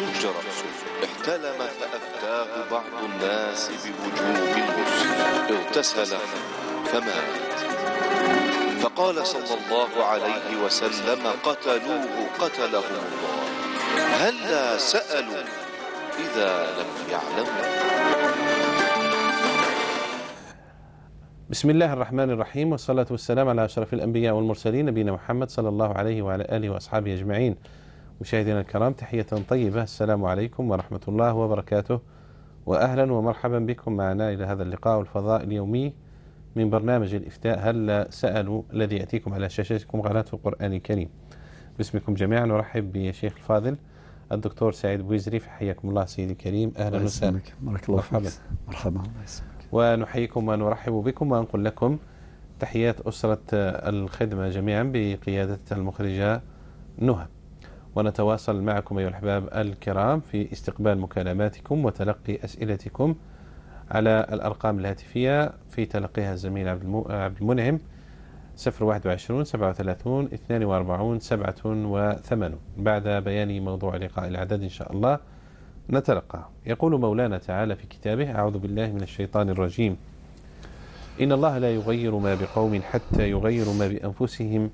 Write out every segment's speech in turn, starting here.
شجرة احتلم فأفتاه بعض الناس بهجوم الغصن اغتسل فمات فقال صلى الله عليه وسلم قتلوه قتلهم الله هلا سألوا إذا لم يعلموا بسم الله الرحمن الرحيم والصلاة والسلام على أشرف الأنبياء والمرسلين نبينا محمد صلى الله عليه وعلى آله وأصحابه أجمعين مشاهدينا الكرام تحية طيبة السلام عليكم ورحمة الله وبركاته وأهلا ومرحبا بكم معنا إلى هذا اللقاء الفضاء اليومي من برنامج الإفتاء هل سألوا الذي يأتيكم على شاشتكم قناة القرآن الكريم باسمكم جميعا نرحب بشيخ الفاضل الدكتور سعيد بويزري حياكم الله سيدي الكريم أهلا وسهلا بارك الله فيك مرحبا مرحبا الله يسلمك ونحييكم ونرحب بكم ونقول لكم تحيات أسرة الخدمة جميعا بقيادة المخرجة نهى ونتواصل معكم أيها الأحباب الكرام في استقبال مكالماتكم وتلقي أسئلتكم على الأرقام الهاتفية في تلقيها الزميل عبد المنعم 021 37 42 87 بعد بيان موضوع لقاء العدد إن شاء الله نتلقى يقول مولانا تعالى في كتابه أعوذ بالله من الشيطان الرجيم إن الله لا يغير ما بقوم حتى يغيروا ما بأنفسهم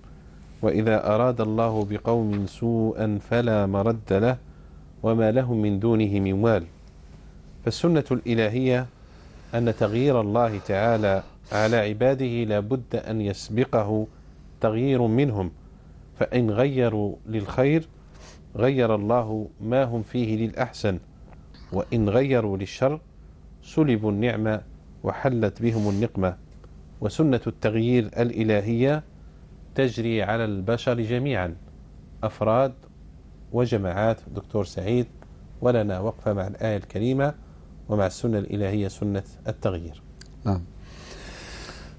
وإذا أراد الله بقوم سوءا فلا مرد له وما لهم من دونه من وال فالسنة الإلهية أن تغيير الله تعالى على عباده لابد أن يسبقه تغيير منهم فإن غيروا للخير غير الله ما هم فيه للأحسن وإن غيروا للشر سلبوا النعمة وحلت بهم النقمة وسنة التغيير الإلهية تجري على البشر جميعا أفراد وجماعات دكتور سعيد ولنا وقفة مع الآية الكريمة ومع السنة الإلهية سنة التغيير نعم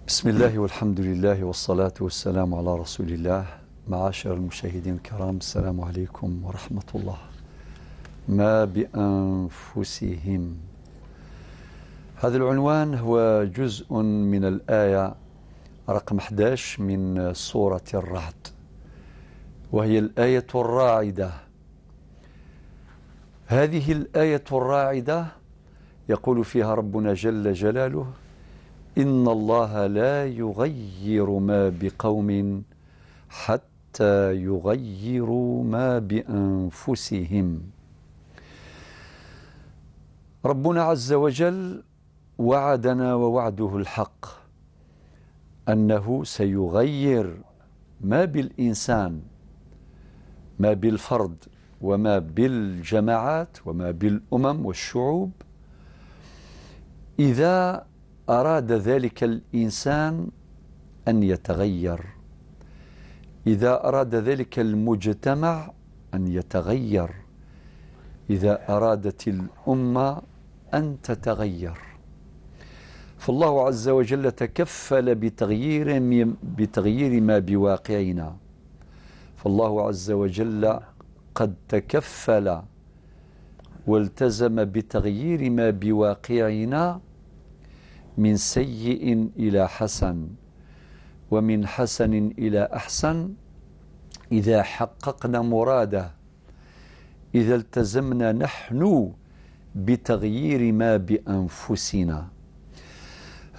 بسم الله والحمد لله والصلاة والسلام على رسول الله معاشر المشاهدين الكرام السلام عليكم ورحمة الله ما بأنفسهم هذا العنوان هو جزء من الآية رقم 11 من سورة الرعد وهي الآية الراعدة هذه الآية الراعدة يقول فيها ربنا جل جلاله إن الله لا يغير ما بقوم حتى يغيروا ما بأنفسهم ربنا عز وجل وعدنا ووعده الحق أنه سيغير ما بالإنسان ما بالفرد وما بالجماعات وما بالأمم والشعوب إذا أراد ذلك الإنسان أن يتغير إذا أراد ذلك المجتمع أن يتغير إذا أرادت الأمة أن تتغير فالله عز وجل تكفل بتغيير بتغيير ما بواقعنا فالله عز وجل قد تكفل والتزم بتغيير ما بواقعنا من سيء إلى حسن ومن حسن إلى أحسن إذا حققنا مراده إذا التزمنا نحن بتغيير ما بأنفسنا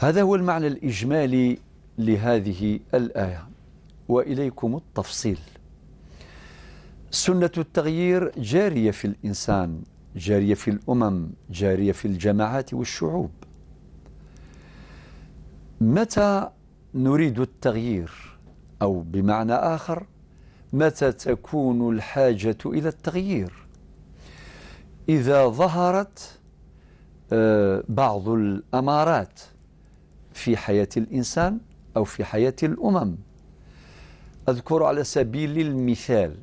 هذا هو المعنى الإجمالي لهذه الآية وإليكم التفصيل سنة التغيير جارية في الإنسان جارية في الأمم جارية في الجماعات والشعوب متى نريد التغيير أو بمعنى آخر متى تكون الحاجة إلى التغيير إذا ظهرت آه، بعض الأمارات في حياة الإنسان أو في حياة الأمم أذكر على سبيل المثال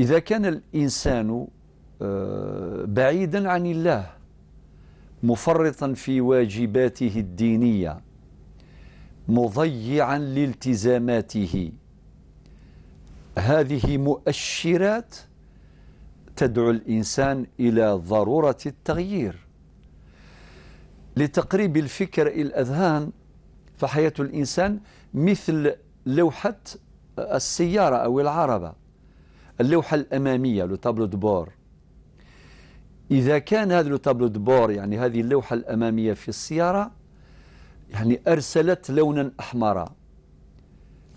إذا كان الإنسان آه، بعيدا عن الله مفرطا في واجباته الدينية مضيعا لالتزاماته هذه مؤشرات تدعو الإنسان إلى ضرورة التغيير لتقريب الفكر إلى الأذهان فحياة الإنسان مثل لوحة السيارة أو العربة اللوحة الأمامية لو تابلو دبور إذا كان هذا لو تابلو دبور يعني هذه اللوحة الأمامية في السيارة يعني أرسلت لونا أحمر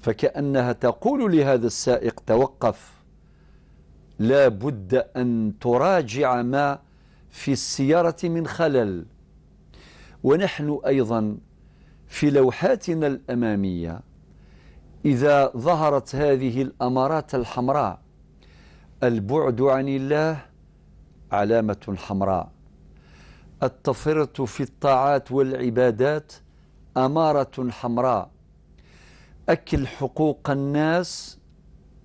فكأنها تقول لهذا السائق توقف لا بد أن تراجع ما في السيارة من خلل ونحن أيضا في لوحاتنا الأمامية إذا ظهرت هذه الأمارات الحمراء البعد عن الله علامة حمراء التفرط في الطاعات والعبادات أمارة حمراء أكل حقوق الناس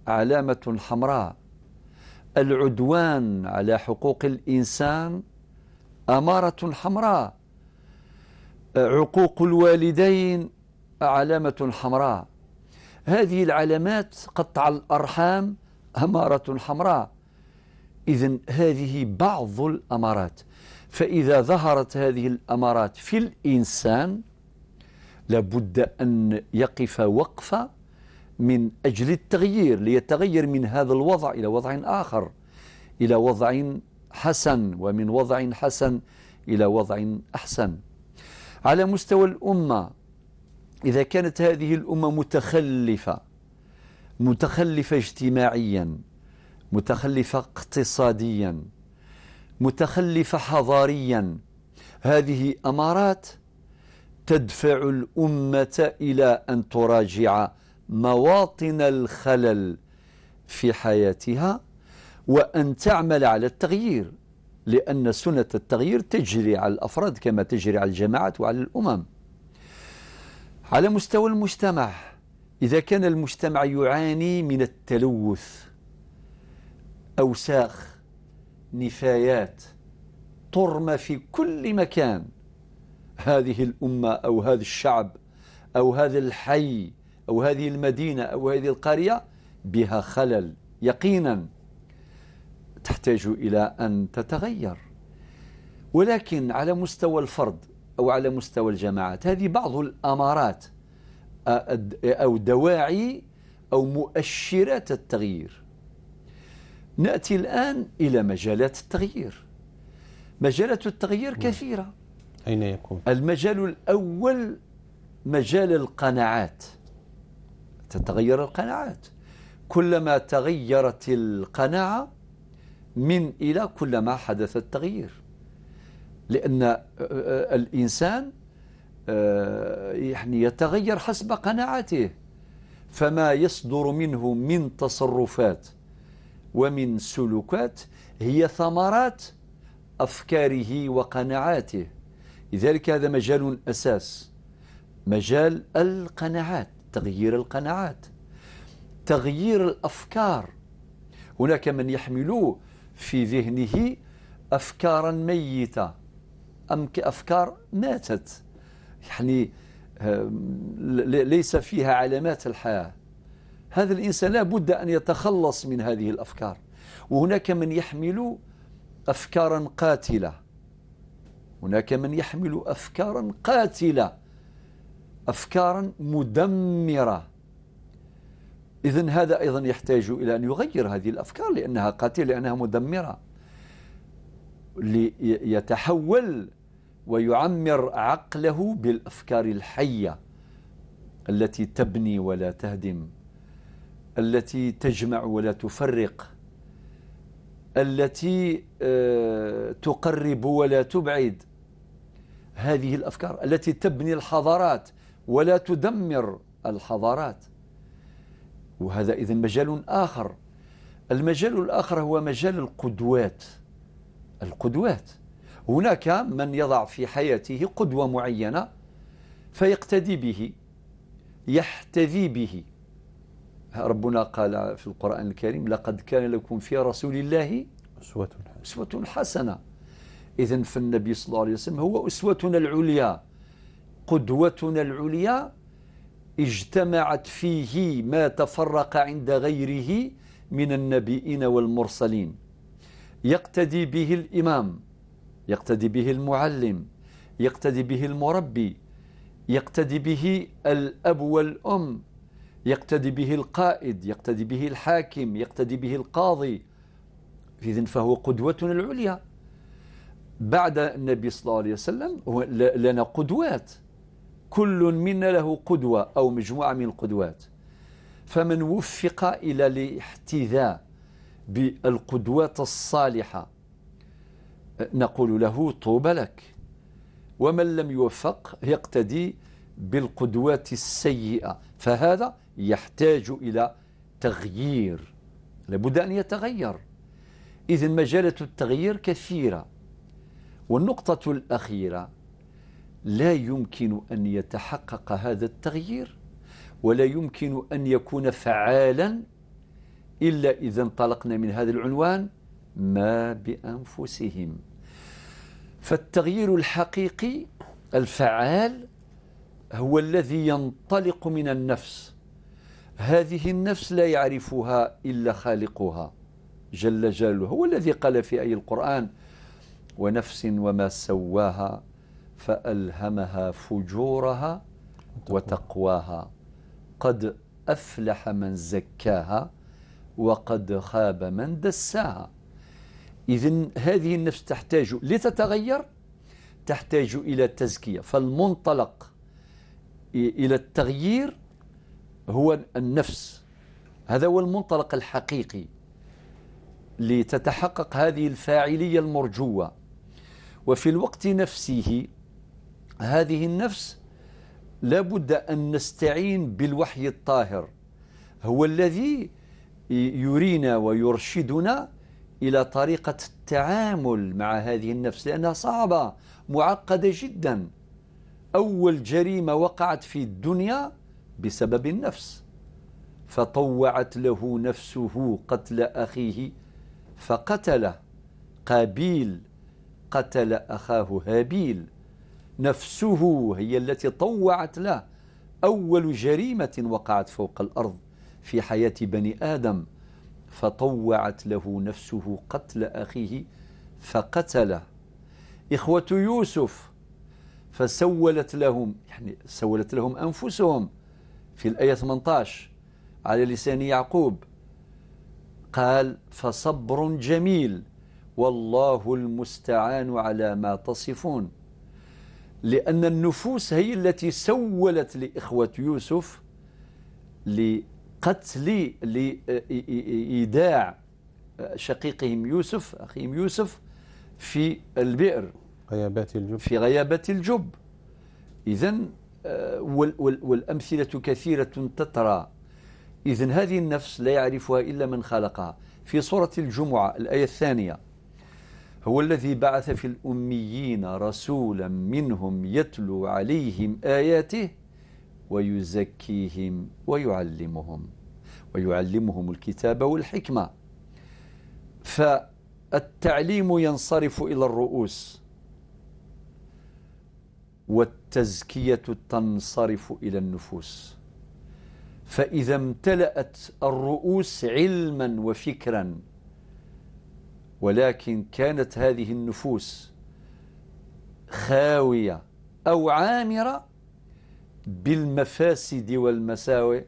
علامة حمراء العدوان على حقوق الإنسان أمارة حمراء عقوق الوالدين علامة حمراء هذه العلامات قطع الأرحام أمارة حمراء إذا هذه بعض الأمارات فإذا ظهرت هذه الأمارات في الإنسان لابد أن يقف وقفة من أجل التغيير ليتغير من هذا الوضع إلى وضع آخر إلى وضع حسن ومن وضع حسن إلى وضع أحسن على مستوى الأمة إذا كانت هذه الأمة متخلفة متخلفة اجتماعيا متخلفة اقتصاديا متخلفة حضاريا هذه أمارات تدفع الأمة إلى أن تراجع مواطن الخلل في حياتها وأن تعمل على التغيير لأن سنة التغيير تجري على الأفراد كما تجري على الجماعات وعلى الأمم على مستوى المجتمع إذا كان المجتمع يعاني من التلوث أوساخ نفايات ترمى في كل مكان هذه الأمة أو هذا الشعب أو هذا الحي أو هذه المدينة أو هذه القرية بها خلل يقينا تحتاج إلى أن تتغير ولكن على مستوى الفرد أو على مستوى الجماعات هذه بعض الأمارات آه، أو دواعي أو مؤشرات التغيير نأتي الآن إلى مجالات التغيير مجالات التغيير نعم. كثيرة أين يكون؟ المجال الأول مجال القناعات تتغير القناعات كلما تغيرت القناعة من إلى كلما حدث التغيير لأن آه، آه، الإنسان آه، يعني يتغير حسب قناعاته فما يصدر منه من تصرفات ومن سلوكات هي ثمرات أفكاره وقناعاته لذلك هذا مجال أساس مجال القناعات تغيير القناعات تغيير الأفكار هناك من يحملوه في ذهنه أفكارا ميتة أم أفكار ماتت يعني ليس فيها علامات الحياة هذا الإنسان لا بد أن يتخلص من هذه الأفكار وهناك من يحمل أفكارا قاتلة هناك من يحمل أفكارا قاتلة أفكارا مدمرة إذا هذا أيضا يحتاج إلى أن يغير هذه الأفكار لأنها قاتلة لأنها مدمرة ليتحول ويعمر عقله بالأفكار الحية التي تبني ولا تهدم التي تجمع ولا تفرق التي آه، تقرب ولا تبعد هذه الأفكار التي تبني الحضارات ولا تدمر الحضارات وهذا إذا مجال آخر المجال الآخر هو مجال القدوات القدوات هناك من يضع في حياته قدوة معينة فيقتدي به يحتذي به ربنا قال في القرآن الكريم لقد كان لكم في رسول الله أسوة حسنة, أسوة حسنة. إذا فالنبي صلى الله عليه وسلم هو أسوتنا العليا قدوتنا العليا اجتمعت فيه ما تفرق عند غيره من النبيين والمرسلين يقتدي به الإمام يقتدي به المعلم يقتدي به المربي يقتدي به الأب والأم يقتدي به القائد يقتدي به الحاكم يقتدي به القاضي إذن فهو قدوتنا العليا بعد النبي صلى الله عليه وسلم لنا قدوات كل منا له قدوة أو مجموعة من القدوات فمن وفق إلى الاحتذاء بالقدوات الصالحة نقول له طوبى لك ومن لم يوفق يقتدي بالقدوات السيئة فهذا يحتاج إلى تغيير لابد أن يتغير إذن مجالة التغيير كثيرة والنقطة الأخيرة لا يمكن أن يتحقق هذا التغيير ولا يمكن أن يكون فعالا إلا إذا انطلقنا من هذا العنوان ما بأنفسهم فالتغيير الحقيقي الفعال هو الذي ينطلق من النفس هذه النفس لا يعرفها إلا خالقها جل جلاله هو الذي قال في أي القرآن ونفس وما سواها فألهمها فجورها وتقواها قد أفلح من زكاها وقد خاب من دساها إذا هذه النفس تحتاج لتتغير تحتاج إلى تزكية فالمنطلق إلى التغيير هو النفس هذا هو المنطلق الحقيقي لتتحقق هذه الفاعلية المرجوة وفي الوقت نفسه هذه النفس لابد أن نستعين بالوحي الطاهر هو الذي يرينا ويرشدنا إلى طريقة التعامل مع هذه النفس لأنها صعبة معقدة جدا أول جريمة وقعت في الدنيا بسبب النفس فطوعت له نفسه قتل أخيه فقتله قابيل قتل أخاه هابيل نفسه هي التي طوعت له أول جريمة وقعت فوق الأرض في حياة بني آدم فطوعت له نفسه قتل أخيه فقتله إخوة يوسف فسولت لهم يعني سولت لهم أنفسهم في الآية 18 على لسان يعقوب قال فصبر جميل والله المستعان على ما تصفون لأن النفوس هي التي سولت لإخوة يوسف لقتل لإيداع شقيقهم يوسف أخيهم يوسف في البئر غيابات الجب في غيابات الجب إذا آه، والأمثلة كثيرة تترى إذا هذه النفس لا يعرفها إلا من خلقها في سورة الجمعة الآية الثانية هو الذي بعث في الأميين رسولا منهم يتلو عليهم آياته ويزكيهم ويعلمهم ويعلمهم الكتاب والحكمة فالتعليم ينصرف إلى الرؤوس والتزكية تنصرف إلى النفوس فإذا امتلأت الرؤوس علما وفكرا ولكن كانت هذه النفوس خاوية أو عامرة بالمفاسد والمساوئ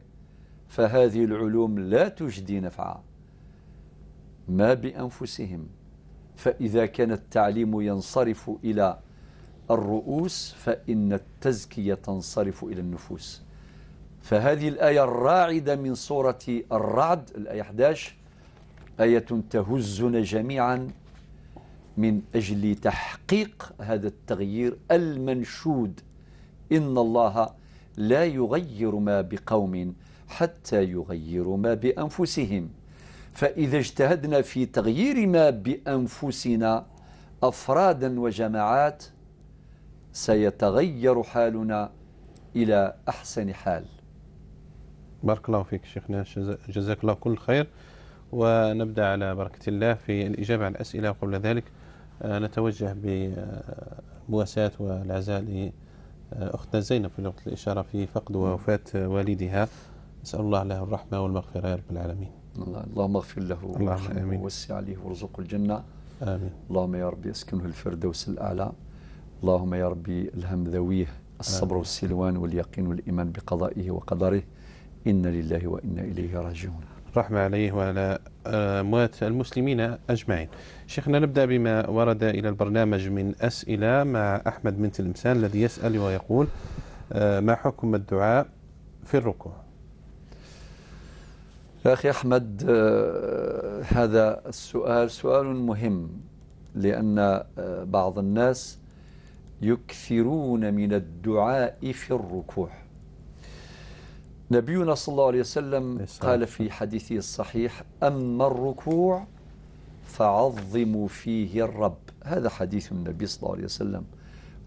فهذه العلوم لا تجدي نفعا ما بأنفسهم فإذا كان التعليم ينصرف إلى الرؤوس فإن التزكية تنصرف إلى النفوس فهذه الآية الراعدة من سورة الرعد الآية 11 آية تهزنا جميعا من أجل تحقيق هذا التغيير المنشود إن الله لا يغير ما بقوم حتى يغيروا ما بأنفسهم فإذا اجتهدنا في تغيير ما بأنفسنا أفرادا وجماعات سيتغير حالنا إلى أحسن حال بارك الله فيك شيخنا جزاك الله كل خير ونبدأ على بركة الله في الإجابة على الأسئلة وقبل ذلك آه، نتوجه بمواساة والعزاء لأختنا زينب في نقطة الإشارة في فقد ووفاة والدها نسأل الله له الرحمة والمغفرة يا رب العالمين اللهم اغفر له اللهم ووسع عليه وارزقه الجنة آمين اللهم يا ربي اسكنه الفردوس الأعلى اللهم يا ربي الهم ذويه الصبر والسلوان واليقين والإيمان بقضائه وقدره إن لله وإنا إليه راجعون رحمة عليه وعلى آه، أموات المسلمين أجمعين شيخنا نبدأ بما ورد إلى البرنامج من أسئلة مع أحمد من تلمسان الذي يسأل ويقول آه، ما حكم الدعاء في الركوع يا أخي أحمد آه، هذا السؤال سؤال مهم لأن بعض الناس يكثرون من الدعاء في الركوع نبينا صلى الله عليه وسلم قال في حديثه الصحيح أما الركوع فعظموا فيه الرب هذا حديث النبي صلى الله عليه وسلم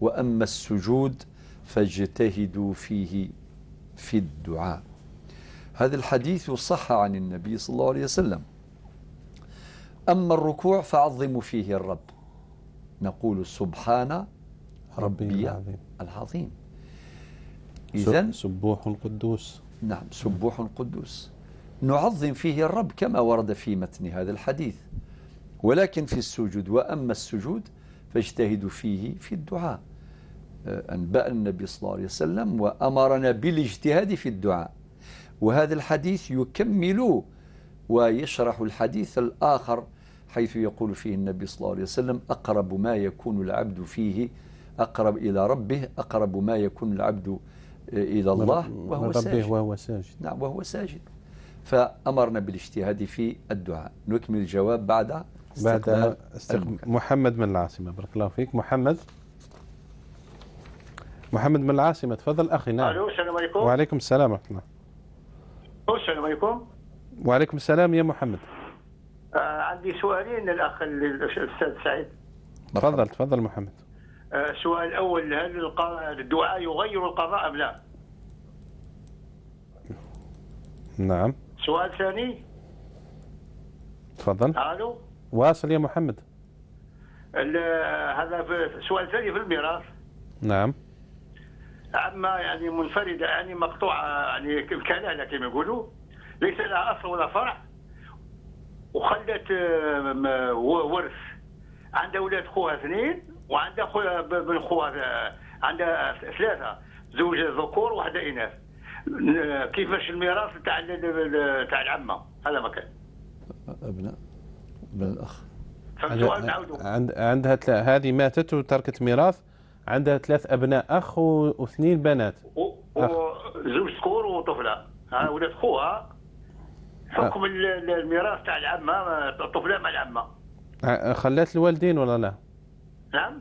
وأما السجود فاجتهدوا فيه في الدعاء هذا الحديث صح عن النبي صلى الله عليه وسلم أما الركوع فعظموا فيه الرب نقول سبحان ربي العظيم العظيم إذا سبوح قدوس نعم سبوح قدوس نعظم فيه الرب كما ورد في متن هذا الحديث ولكن في السجود وأما السجود فاجتهدوا فيه في الدعاء آه، أنبأ النبي صلى الله عليه وسلم وأمرنا بالاجتهاد في الدعاء وهذا الحديث يكمل ويشرح الحديث الآخر حيث يقول فيه النبي صلى الله عليه وسلم أقرب ما يكون العبد فيه أقرب إلى ربه أقرب ما يكون العبد فيه إلى الله وهو ساجد وهو ساجد نعم وهو ساجد فأمرنا بالاجتهاد في الدعاء نكمل الجواب بعد بعد استقبال محمد من العاصمة بارك الله فيك محمد محمد من العاصمة تفضل أخي نعم ألو السلام عليكم وعليكم السلام ورحمة الله السلام عليكم وعليكم السلام يا محمد آه عندي سؤالين للأخ الأستاذ سعيد تفضل تفضل محمد السؤال آه، الأول هل الدعاء يغير القضاء أم لا؟ نعم سؤال ثاني تفضل الو واصل يا محمد هذا سؤال ثاني في الميراث نعم عما يعني منفردة يعني مقطوعة يعني كلالة كما يقولوا ليس لها أصل ولا فرع وخلت آه، ورث عندها أولاد خوها اثنين وعنده خويا بن خوها عنده ثلاثه زوج ذكور وحده اناث كيفاش الميراث تاع تاع العمه هذا ما كان ابناء ابن الاخ عند عندها تل... هذه ماتت وتركت ميراث عندها ثلاث ابناء اخ واثنين بنات وزوج ذكور وطفله ولاد خوها حكم الميراث تاع العمه الطفله مع العمه خلات الوالدين ولا لا؟ نعم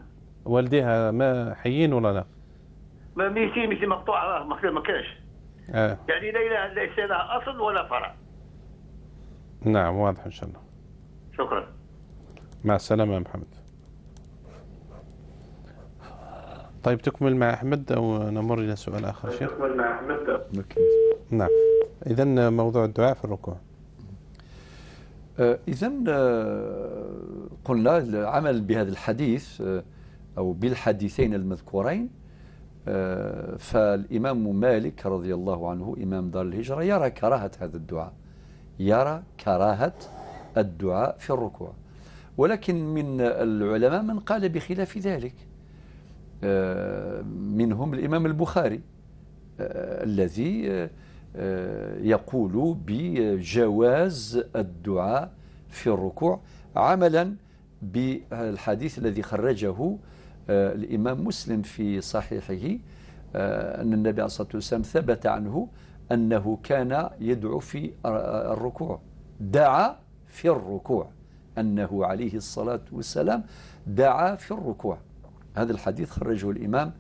والديها ما حيين ولا لا؟ ما ميسي ميسي مقطوعة ما كانش آه. يعني ليلى ليس لها أصل ولا فرع نعم واضح إن شاء الله شكرا مع السلامة يا محمد طيب تكمل مع أحمد أو نمر إلى سؤال آخر شيخ تكمل مع أحمد نعم إذا موضوع الدعاء في الركوع آه، إذا آه، قلنا العمل بهذا الحديث آه، أو بالحديثين المذكورين فالإمام مالك رضي الله عنه إمام دار الهجرة يرى كراهة هذا الدعاء يرى كراهة الدعاء في الركوع ولكن من العلماء من قال بخلاف ذلك منهم الإمام البخاري الذي آه، يقول بجواز الدعاء في الركوع عملا بالحديث الذي خرجه آه، الإمام مسلم في صحيحه آه، أن النبي عليه الصلاة والسلام ثبت عنه أنه كان يدعو في الركوع دعا في الركوع أنه عليه الصلاة والسلام دعا في الركوع هذا الحديث خرجه الإمام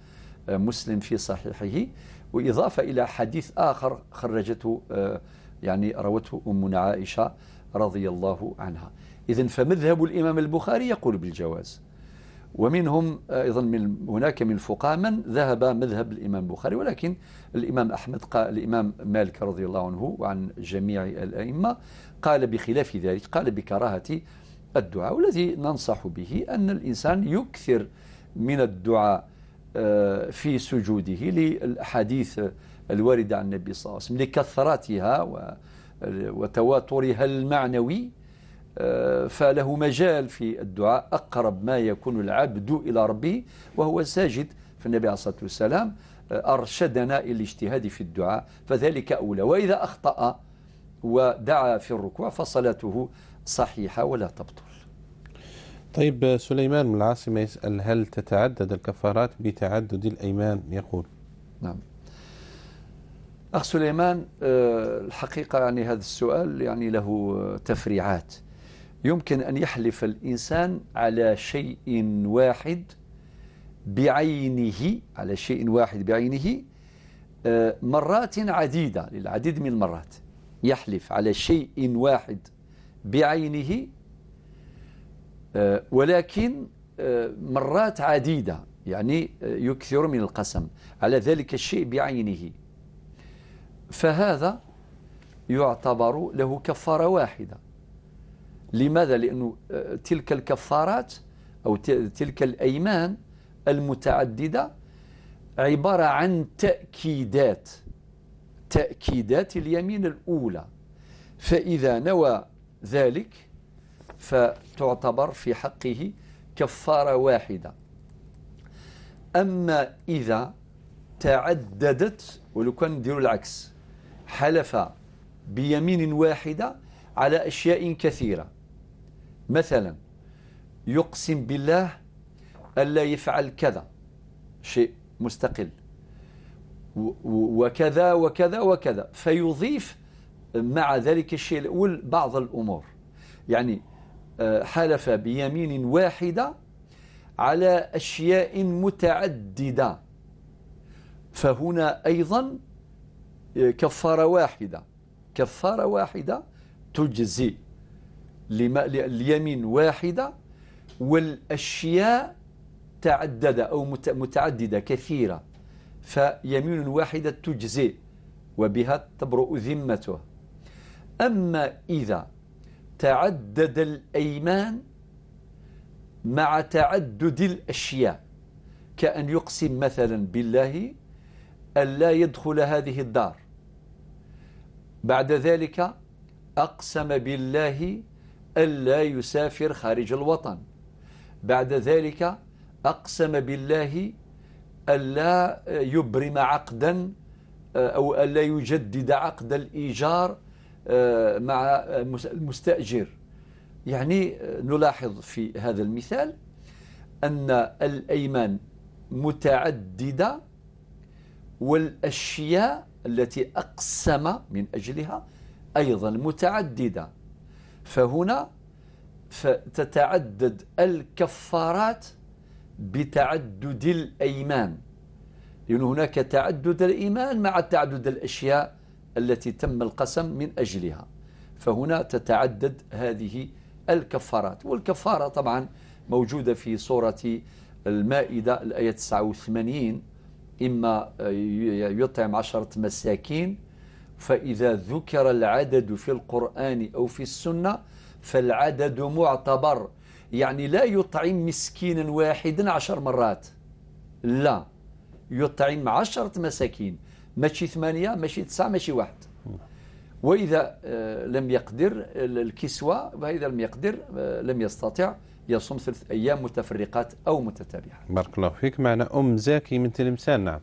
مسلم في صحيحه وإضافة إلى حديث آخر خرجته آه، يعني روته أمنا عائشة رضي الله عنها إذا فمذهب الإمام البخاري يقول بالجواز ومنهم آه، أيضا من هناك من الفقهاء من ذهب مذهب الإمام البخاري ولكن الإمام أحمد قال الإمام مالك رضي الله عنه وعن جميع الأئمة قال بخلاف ذلك قال بكراهة الدعاء والذي ننصح به أن الإنسان يكثر من الدعاء آه، في سجوده للأحاديث الواردة عن النبي صلى الله عليه وسلم لكثرتها وتواترها المعنوي آه، فله مجال في الدعاء أقرب ما يكون العبد إلى ربه وهو ساجد فالنبي عليه الصلاة والسلام آه، أرشدنا إلى الاجتهاد في الدعاء فذلك أولى وإذا أخطأ ودعا في الركوع فصلاته صحيحة ولا تبطل طيب آه، سليمان من العاصمة يسأل هل تتعدد الكفارات بتعدد الأيمان يقول نعم أخ سليمان آه، الحقيقة يعني هذا السؤال يعني له تفريعات يمكن أن يحلف الإنسان على شيء واحد بعينه على شيء واحد بعينه آه، مرات عديدة للعديد من المرات يحلف على شيء واحد بعينه آه، ولكن آه، مرات عديدة يعني آه، يكثر من القسم على ذلك الشيء بعينه فهذا يعتبر له كفارة واحدة لماذا؟ لأن تلك الكفارات أو تلك الأيمان المتعددة عبارة عن تأكيدات تأكيدات اليمين الأولى فإذا نوى ذلك فتعتبر في حقه كفارة واحدة أما إذا تعددت ولو كان ندير العكس حلف بيمين واحدة على أشياء كثيرة مثلا يقسم بالله ألا يفعل كذا شيء مستقل وكذا وكذا وكذا فيضيف مع ذلك الشيء الأول بعض الأمور يعني آه، حلف بيمين واحدة على أشياء متعددة فهنا أيضا آه، كفارة واحدة كفارة واحدة تجزي اليمين واحدة والأشياء تعددة أو متعددة كثيرة فيمين واحدة تجزي وبها تبرؤ ذمته أما إذا تعدد الأيمان مع تعدد الأشياء كأن يقسم مثلا بالله ألا يدخل هذه الدار بعد ذلك أقسم بالله ألا يسافر خارج الوطن بعد ذلك أقسم بالله ألا يبرم عقدا أو ألا يجدد عقد الإيجار آه، مع المستأجر يعني آه، نلاحظ في هذا المثال أن الأيمان متعددة والأشياء التي أقسم من أجلها أيضا متعددة فهنا فتتعدد الكفارات بتعدد الأيمان لأن هناك تعدد الإيمان مع تعدد الأشياء التي تم القسم من أجلها فهنا تتعدد هذه الكفارات والكفارة طبعا موجودة في سورة المائدة الآية 89 إما يطعم عشرة مساكين فإذا ذكر العدد في القرآن أو في السنة فالعدد معتبر يعني لا يطعم مسكينا واحدا عشر مرات لا يطعم عشرة مساكين ماشي ثمانية ماشي تسعة ماشي واحد وإذا آه، لم يقدر الكسوة وإذا لم يقدر آه، لم يستطع يصوم ثلاث أيام متفرقات أو متتابعة بارك الله فيك معنا أم زكي من تلمسان نعم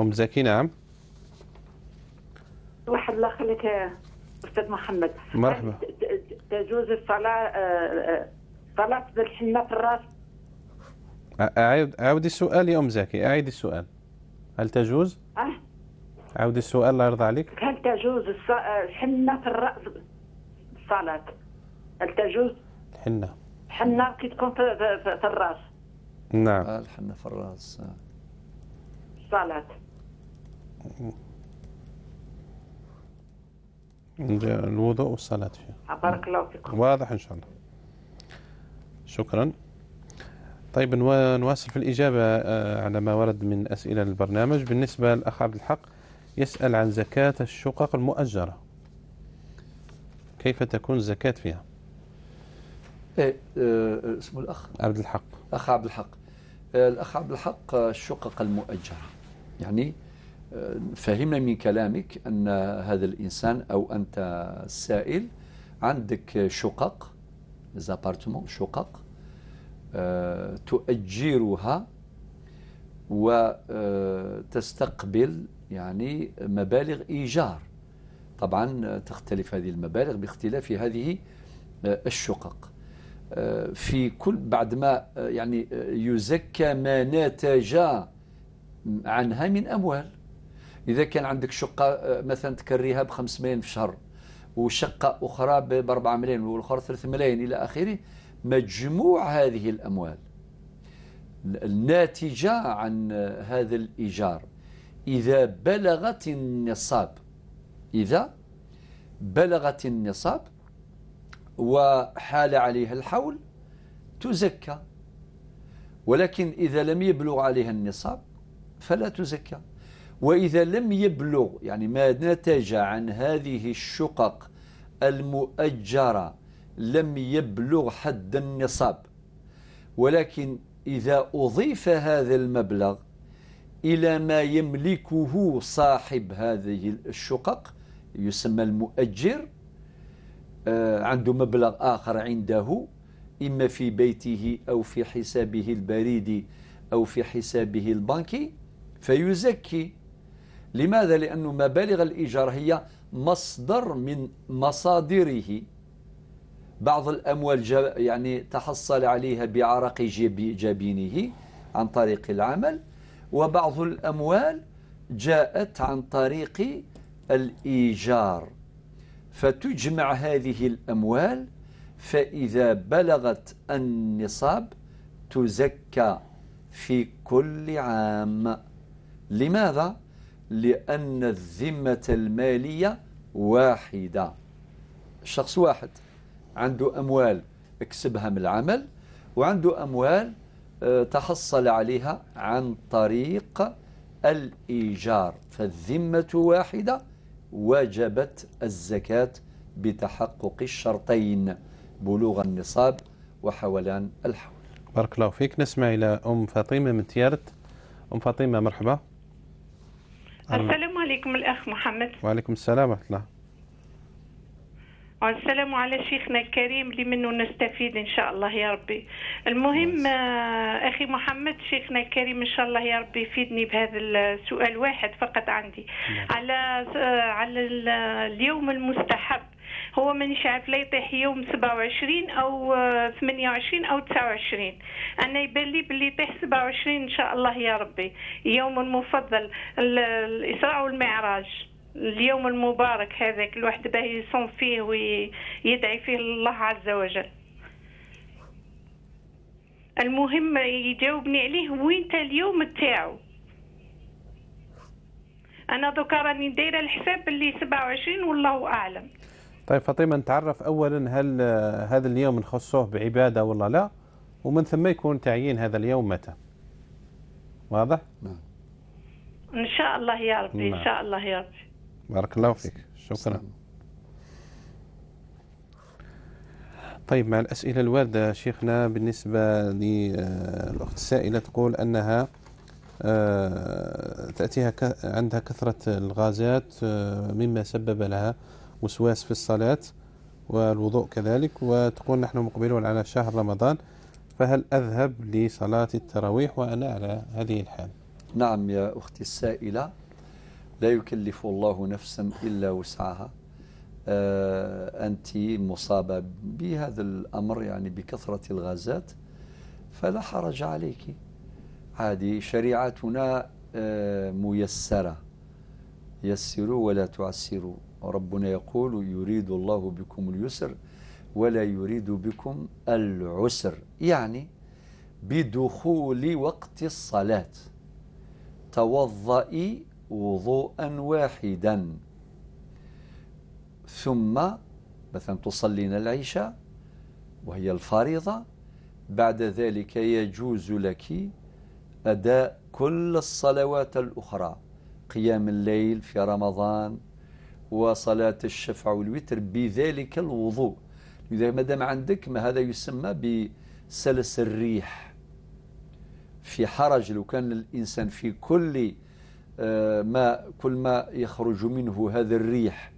أم زكي نعم واحد الله يخليك أستاذ محمد مرحبا تجوز الصلاة آه، صلاة بالحنة في الراس أعود أعودي السؤال يا أم زكي أعيدي السؤال هل تجوز؟ أه؟ عاود السؤال الله يرضى عليك هل تجوز الحنة في الرأس الصلاة هل تجوز؟ الحنة الحنة كي تكون في, في, في الرأس نعم الحنة في الرأس الصلاة الوضوء والصلاة فيها بارك الله فيكم واضح إن شاء الله شكرا طيب نواصل في الإجابة آه، على ما ورد من أسئلة البرنامج بالنسبة للأخ عبد الحق يسأل عن زكاة الشقق المؤجرة كيف تكون الزكاة فيها إيه آه، آه، اسم الأخ عبد الحق أخ عبد الحق الأخ عبد الحق الشقق المؤجرة يعني فهمنا من كلامك أن هذا الإنسان أو أنت السائل عندك شقق زابارتمون شقق آه، تؤجرها وتستقبل آه، يعني مبالغ إيجار طبعا تختلف هذه المبالغ باختلاف هذه آه، الشقق في كل بعد ما يعني يزكى ما نتج عنها من أموال إذا كان عندك شقة مثلا تكريها ب 5 ملايين في الشهر وشقة أخرى ب 4 ملايين والأخرى 3 ملايين إلى آخره مجموع هذه الأموال الناتجة عن هذا الإيجار إذا بلغت النصاب إذا بلغت النصاب وحال عليها الحول تزكى ولكن إذا لم يبلغ عليها النصاب فلا تزكى وإذا لم يبلغ يعني ما نتج عن هذه الشقق المؤجرة لم يبلغ حد النصاب ولكن إذا أضيف هذا المبلغ إلى ما يملكه صاحب هذه الشقق يسمى المؤجر آه، عنده مبلغ آخر عنده إما في بيته أو في حسابه البريدي أو في حسابه البنكي فيزكي لماذا؟ لأن مبالغ الإيجار هي مصدر من مصادره بعض الأموال يعني تحصل عليها بعرق جبينه عن طريق العمل وبعض الأموال جاءت عن طريق الإيجار فتجمع هذه الأموال فإذا بلغت النصاب تزكى في كل عام لماذا؟ لأن الذمة المالية واحدة شخص واحد عنده أموال اكسبها من العمل وعنده أموال آه، تحصل عليها عن طريق الإيجار فالذمة واحدة وجبت الزكاة بتحقق الشرطين بلوغ النصاب وحولان الحول بارك الله فيك نسمع إلى أم فاطمة من تيارت أم فاطمة مرحبا السلام عليكم الأخ محمد وعليكم السلام ورحمة الله والسلام على شيخنا الكريم اللي منه نستفيد ان شاء الله يا ربي المهم نعم. آه، اخي محمد شيخنا الكريم ان شاء الله يا ربي يفيدني بهذا السؤال واحد فقط عندي نعم. على آه، على اليوم المستحب هو مانيش عارف لا يطيح يوم 27 او 28 آه، او 29 انا يبان لي باللي يطيح 27 ان شاء الله يا ربي يوم المفضل الاسراء والمعراج اليوم المبارك هذاك الواحد باه يصوم فيه ويدعي فيه الله عز وجل المهم يجاوبني عليه وين اليوم تاعو انا دوكا راني دايره الحساب اللي 27 والله اعلم طيب فاطمه نتعرف اولا هل هذا اليوم نخصوه بعباده ولا لا ومن ثم يكون تعيين هذا اليوم متى واضح نعم ان شاء الله يا ربي ان نعم. شاء الله يا ربي بارك الله فيك شكرا طيب مع الأسئلة الواردة شيخنا بالنسبة للأخت آه، السائلة تقول أنها آه، تأتيها عندها كثرة الغازات آه، مما سبب لها وسواس في الصلاة والوضوء كذلك وتقول نحن مقبلون على شهر رمضان فهل أذهب لصلاة التراويح وأنا على هذه الحال نعم يا أختي السائلة لا يكلف الله نفسا إلا وسعها آه، أنت مصابة بهذا الأمر يعني بكثرة الغازات فلا حرج عليك عادي شريعتنا آه، ميسرة يسروا ولا تعسروا ربنا يقول يريد الله بكم اليسر ولا يريد بكم العسر يعني بدخول وقت الصلاة توضئي وضوءا واحدا ثم مثلا تصلين العشاء وهي الفريضة بعد ذلك يجوز لك أداء كل الصلوات الأخرى قيام الليل في رمضان وصلاة الشفع والوتر بذلك الوضوء إذا ما دام عندك ما هذا يسمى بسلس الريح في حرج لو كان الإنسان في كل آه، ما كل ما يخرج منه هذا الريح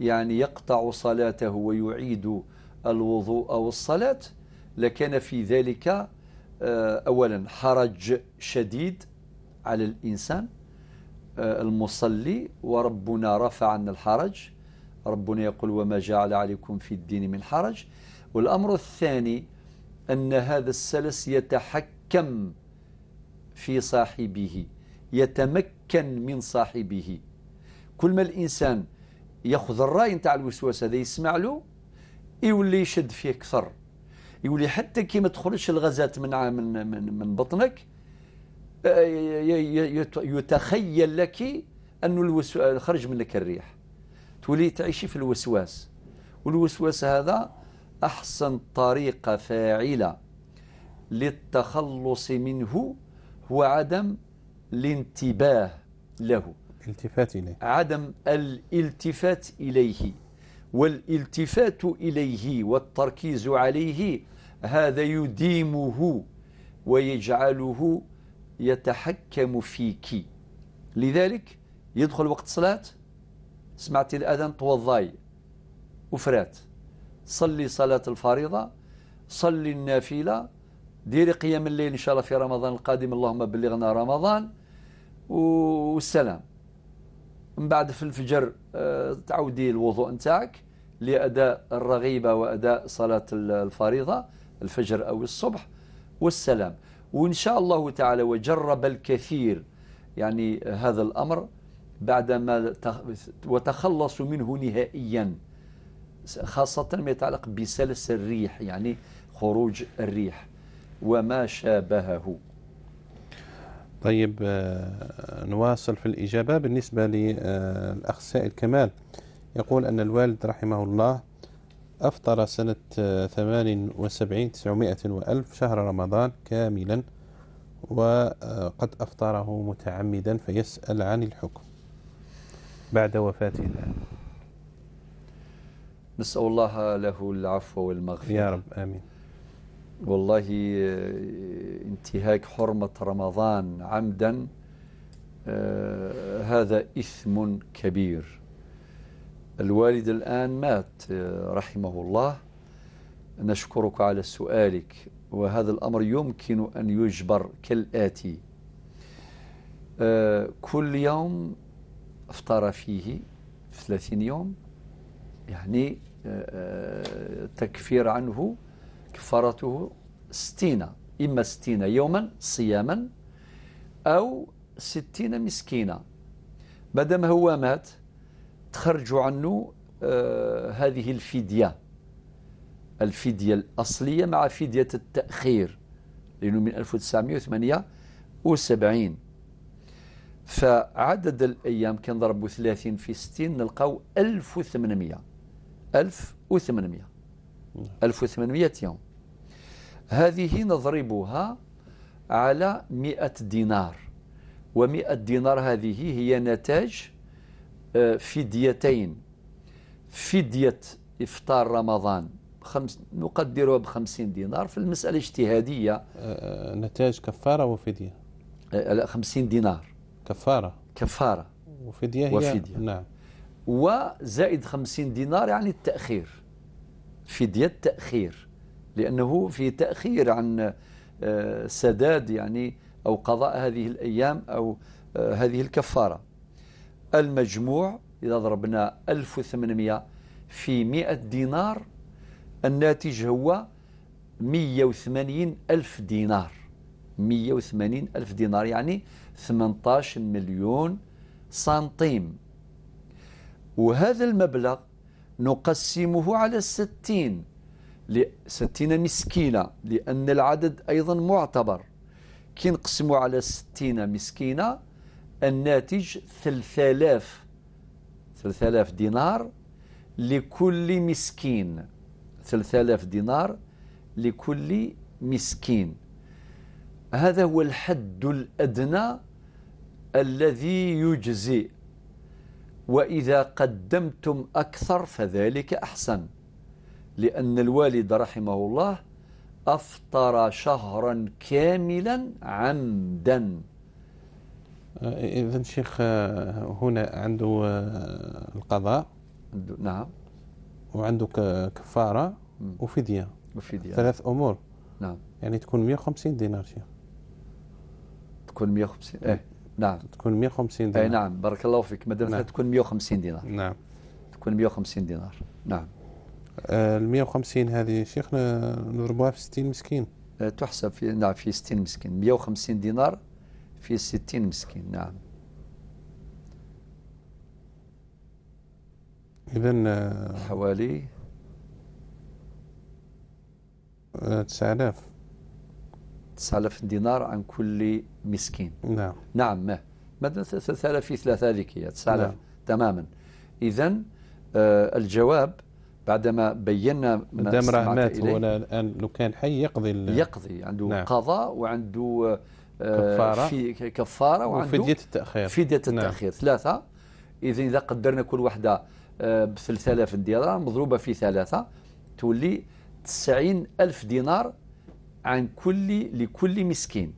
يعني يقطع صلاته ويعيد الوضوء والصلاة لكان في ذلك آه، أولا حرج شديد على الإنسان آه، المصلي وربنا رفع عن الحرج ربنا يقول وما جعل عليكم في الدين من حرج والأمر الثاني أن هذا السلس يتحكم في صاحبه يتمكن من صاحبه كل ما الإنسان ياخذ الرأي نتاع الوسواس هذا يسمع له يولي يشد فيه أكثر يولي حتى كي ما تخرجش الغازات من من من, من بطنك آه، يتخيل لك أنه خرج منك الريح تولي تعيشي في الوسواس والوسواس هذا أحسن طريقة فاعلة للتخلص منه هو عدم الانتباه له الالتفات إليه عدم الالتفات إليه والالتفات إليه والتركيز عليه هذا يديمه ويجعله يتحكم فيك لذلك يدخل وقت صلاة سمعت الأذان توضاي وفرات صلي صلاة الفريضة صلي النافلة ديري قيام الليل إن شاء الله في رمضان القادم اللهم بلغنا رمضان والسلام من بعد في الفجر آه، تعودي الوضوء نتاعك لأداء الرغيبة وأداء صلاة الفريضة الفجر أو الصبح والسلام وإن شاء الله تعالى وجرب الكثير يعني هذا الأمر بعدما وتخلص منه نهائيا خاصة ما يتعلق بسلس الريح يعني خروج الريح وما شابهه طيب آه، نواصل في الإجابة بالنسبة للأخ سائل كمال يقول أن الوالد رحمه الله أفطر سنة 78 آه، 900 وألف شهر رمضان كاملا وقد أفطره متعمدا فيسأل عن الحكم بعد وفاته الآن نسأل الله له العفو والمغفرة يا رب آمين والله آه، انتهاك حرمة رمضان عمدا آه، هذا إثم كبير الوالد الآن مات آه، رحمه الله نشكرك على سؤالك وهذا الأمر يمكن أن يجبر كالآتي كل يوم افطر فيه في 30 يوم يعني تكفير عنه كفارته ستين إما ستين يوما صياما أو ستين مسكينا مادام هو مات تخرج عنه آه هذه الفدية الفدية الأصلية مع فدية التأخير لأنه من 1978 فعدد الأيام كان ضربوا 30 في 60 نلقاو 1800 1800 1800 يوم هذه نضربها على مئة دينار ومئة دينار هذه هي نتاج آه، فديتين فدية إفطار رمضان خمس نقدرها بخمسين دينار في المسألة اجتهادية آه، آه، نتاج كفارة وفدية لا خمسين دينار كفارة كفارة وفدية هي وفدية نعم وزائد خمسين دينار يعني التأخير فدية تأخير لأنه في تأخير عن آه، سداد يعني أو قضاء هذه الأيام أو آه، هذه الكفارة المجموع إذا ضربنا 1800 في 100 دينار الناتج هو 180 ألف دينار 180 ألف دينار يعني 18 مليون سنتيم وهذا المبلغ نقسمه على 60 ستين مسكينة لأن العدد أيضا معتبر كي نقسموا على ستين مسكينة الناتج آلاف ثلث آلاف دينار لكل مسكين آلاف دينار لكل مسكين هذا هو الحد الأدنى الذي يجزي وإذا قدمتم أكثر فذلك أحسن لأن الوالد رحمه الله أفطر شهرا كاملا عمدا إذا الشيخ هنا عنده آه، القضاء نعم وعنده كفارة وفدية وفدية ثلاث أمور نعم يعني تكون 150 دينار شيخ تكون 150 إيه نعم تكون 150 إيه، دينار أي نعم بارك الله فيك مادام نعم. تكون 150 دينار نعم تكون 150 دينار نعم ال 150 هذه شيخنا نضربوها في 60 مسكين أه، تحسب في نعم في 60 مسكين 150 دينار في 60 مسكين نعم اذا آه، حوالي 9000 آه، 9000 دينار عن كل مسكين نعم نعم ما مثلا 3000 في هذيك هي 9000 نعم. تماما اذا الجواب بعدما بينا ما راه مات هو الان لو كان حي يقضي يقضي عنده نعم. قضاء وعنده آه، كفارة في كفارة وعنده وفدية التأخير فدية نعم. التأخير نعم. ثلاثة إذا إذا قدرنا كل وحدة آه، ب 3000 دينار مضروبة في ثلاثة تولي 90 ألف دينار عن كل لكل مسكين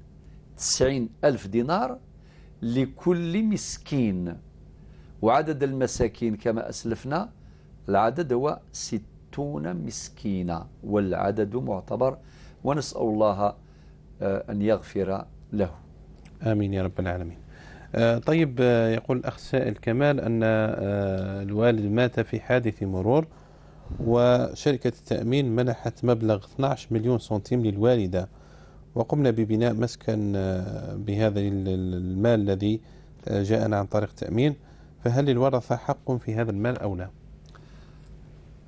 90 ألف دينار لكل مسكين وعدد المساكين كما أسلفنا العدد هو ستون مسكينا والعدد معتبر ونسأل الله آه، أن يغفر له آمين يا رب العالمين آه، طيب آه، يقول الأخ سائل كمال أن الوالد مات في حادث مرور وشركة التأمين منحت مبلغ 12 مليون سنتيم للوالدة وقمنا ببناء مسكن بهذا المال الذي جاءنا عن طريق التأمين فهل الورثة حق في هذا المال أو لا؟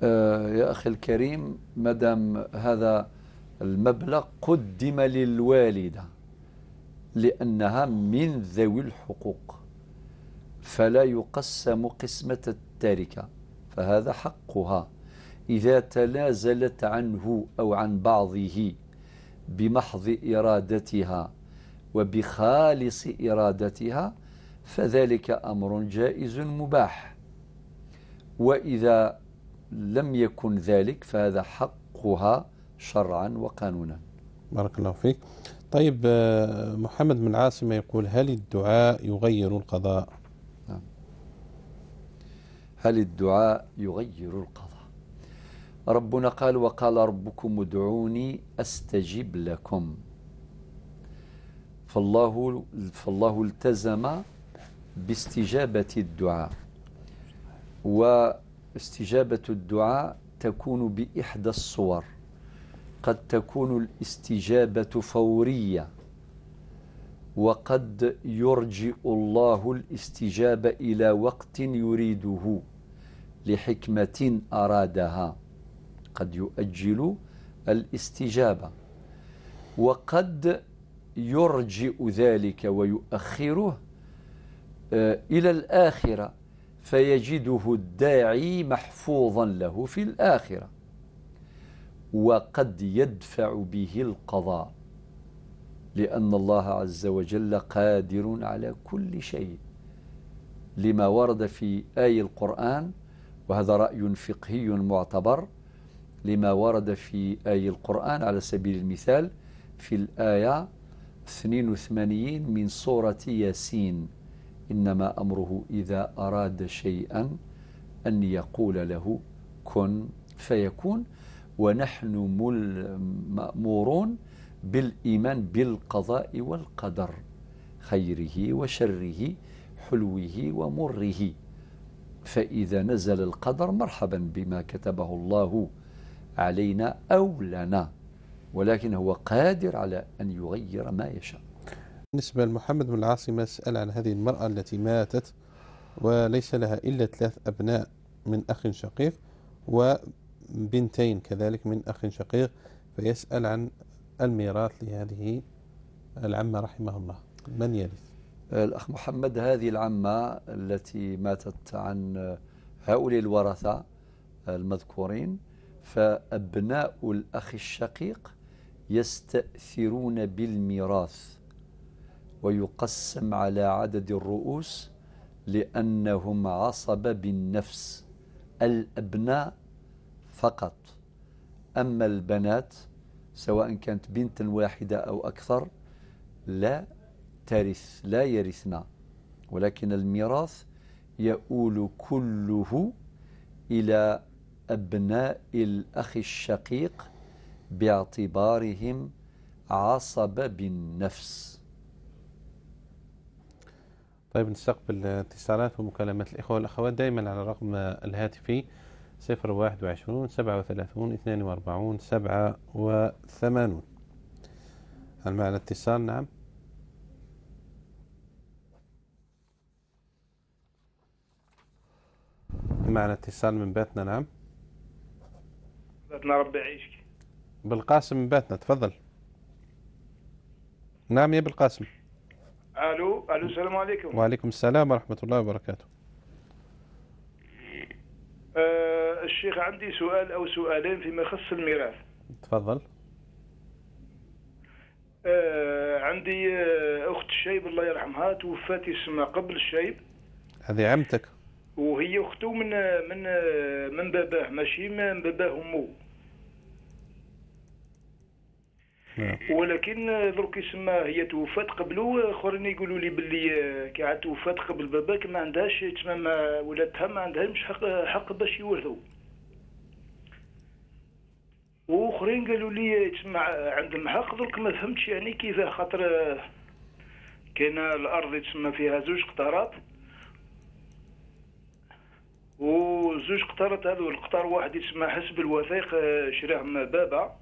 آه، يا أخي الكريم مدام هذا المبلغ قدم للوالدة لأنها من ذوي الحقوق فلا يقسم قسمة التاركة فهذا حقها إذا تنازلت عنه أو عن بعضه بمحض إرادتها وبخالص إرادتها فذلك أمر جائز مباح وإذا لم يكن ذلك فهذا حقها شرعا وقانونا بارك الله فيك طيب آه، محمد من عاصمة يقول هل الدعاء يغير القضاء نعم. هل الدعاء يغير القضاء ربنا قال وقال ربكم ادعوني استجب لكم فالله فالله التزم باستجابة الدعاء و استجابة الدعاء تكون بإحدى الصور قد تكون الاستجابة فورية وقد يرجئ الله الاستجابة إلى وقت يريده لحكمة أرادها قد يؤجل الاستجابة وقد يرجئ ذلك ويؤخره آه، إلى الآخرة فيجده الداعي محفوظا له في الآخرة وقد يدفع به القضاء لأن الله عز وجل قادر على كل شيء لما ورد في آي القرآن وهذا رأي فقهي معتبر لما ورد في آي القرآن على سبيل المثال في الآية 82 من سورة ياسين إنما أمره إذا أراد شيئا أن يقول له كن فيكون ونحن مأمورون بالإيمان بالقضاء والقدر خيره وشره حلوه ومره فإذا نزل القدر مرحبا بما كتبه الله علينا أو لنا ولكن هو قادر على أن يغير ما يشاء بالنسبة لمحمد بن العاصمة سأل عن هذه المرأة التي ماتت وليس لها إلا ثلاث أبناء من أخ شقيق وبنتين كذلك من أخ شقيق فيسأل عن الميراث لهذه العمة رحمه الله من يرث الأخ محمد هذه العمة التي ماتت عن هؤلاء الورثة المذكورين فأبناء الأخ الشقيق يستأثرون بالميراث ويقسم على عدد الرؤوس لأنهم عصب بالنفس الأبناء فقط أما البنات سواء كانت بنت واحدة أو أكثر لا ترث لا يرثنا ولكن الميراث يؤول كله إلى أبناء الأخ الشقيق باعتبارهم عصب بالنفس طيب نستقبل اتصالات ومكالمات الإخوة والأخوات دائما على الرقم الهاتفي صفر واحد وعشرون سبعة وثلاثون اثنان وأربعون سبعة وثمانون هل معنا اتصال نعم معنا اتصال من باتنا نعم باتنا ربي يعيشك بالقاسم من باتنا تفضل نعم يا بالقاسم الو الو السلام عليكم وعليكم السلام ورحمه الله وبركاته أه الشيخ عندي سؤال او سؤالين فيما يخص الميراث تفضل أه عندي آه، اخت الشيب الله يرحمها توفات اسمها قبل الشيب هذه عمتك وهي اخته من آه، من آه، من باباه ماشي من باباه امه نعم. ولكن آه، درك يسمى هي توفات قبلو اخرين يقولوا لي باللي آه، كي عاد توفات قبل باباك ما عندهاش تسمى ما آه، ولادها ما عندهمش حق حق باش يورثوا واخرين قالوا لي تسمى عندهم حق درك ما فهمتش يعني كيفاه خاطر كان الارض تسمى فيها زوج قطارات وزوج قطارات هذو القطار واحد يسمى حسب الوثائق شراهم بابا